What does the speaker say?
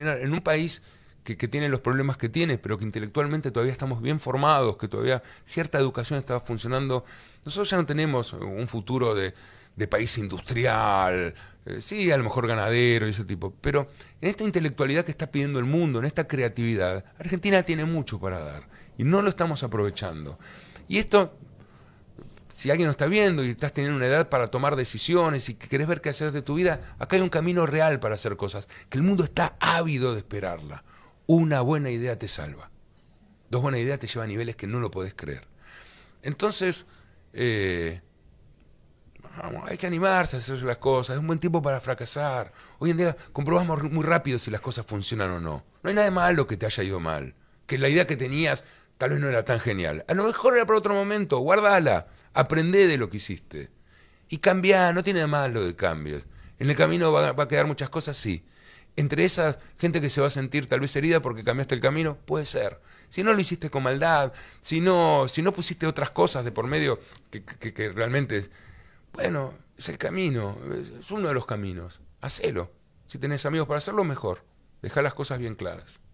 en un país que, tiene los problemas que tiene, pero que intelectualmente todavía estamos bien formados, que todavía cierta educación está funcionando, nosotros ya no tenemos un futuro de, país industrial, eh, sí, a lo mejor ganadero y ese tipo, pero en esta intelectualidad que está pidiendo el mundo, en esta creatividad, Argentina tiene mucho para dar y no lo estamos aprovechando. Y esto si alguien no está viendo y estás teniendo una edad para tomar decisiones y que querés ver qué hacer de tu vida, acá hay un camino real para hacer cosas, que el mundo está ávido de esperarla. Una buena idea te salva. Dos buenas ideas te llevan a niveles que no lo podés creer. Entonces, eh, hay que animarse a hacer las cosas, es un buen tiempo para fracasar. Hoy en día comprobamos muy rápido si las cosas funcionan o no. No hay nada de malo que te haya ido mal, que la idea que tenías Tal vez no era tan genial. A lo mejor era para otro momento. Guardala. Aprende de lo que hiciste. Y cambia. No tiene más lo de cambios. En el camino va, a quedar muchas cosas, sí. Entre esa gente que se va a sentir tal vez herida porque cambiaste el camino, puede ser. Si no lo hiciste con maldad, si no, si no pusiste otras cosas de por medio que, que realmente Bueno, es el camino, es uno de los caminos. Hacelo. Si tenés amigos para hacerlo, mejor. Deja las cosas bien claras.